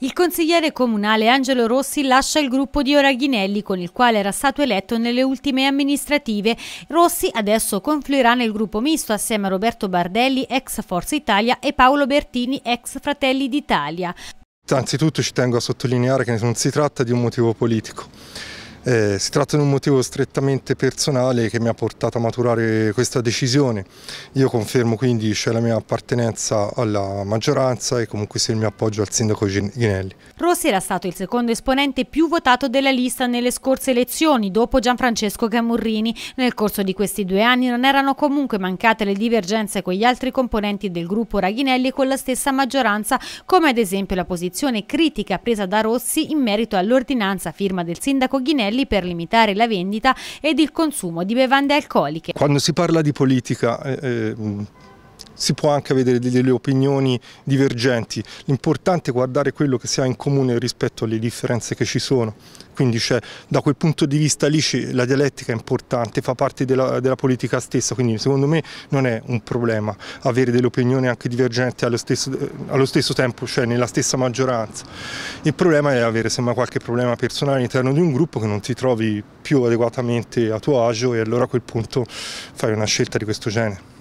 Il consigliere comunale Angelo Rossi lascia il gruppo di Oraghinelli con il quale era stato eletto nelle ultime amministrative. Rossi adesso confluirà nel gruppo misto assieme a Roberto Bardelli, ex Forza Italia, e Paolo Bertini, ex Fratelli d'Italia. Anzitutto ci tengo a sottolineare che non si tratta di un motivo politico. Eh, si tratta di un motivo strettamente personale che mi ha portato a maturare questa decisione. Io confermo quindi cioè, la mia appartenenza alla maggioranza e comunque sia il mio appoggio al sindaco Ghinelli. Rossi era stato il secondo esponente più votato della lista nelle scorse elezioni, dopo Gianfrancesco Camurrini. Nel corso di questi due anni non erano comunque mancate le divergenze con gli altri componenti del gruppo Raghinelli e con la stessa maggioranza, come ad esempio la posizione critica presa da Rossi in merito all'ordinanza firma del sindaco Ghinelli controlli per limitare la vendita ed il consumo di bevande alcoliche. Quando si parla di politica... Eh, eh, si può anche avere delle opinioni divergenti, l'importante è guardare quello che si ha in comune rispetto alle differenze che ci sono, quindi da quel punto di vista lì la dialettica è importante, fa parte della, della, politica stessa, quindi secondo me non è un problema avere delle opinioni anche divergenti allo stesso, allo stesso tempo, cioè nella stessa maggioranza, il problema è avere sembra qualche problema personale all'interno di un gruppo che non ti trovi più adeguatamente a tuo agio e allora a quel punto fai una scelta di questo genere.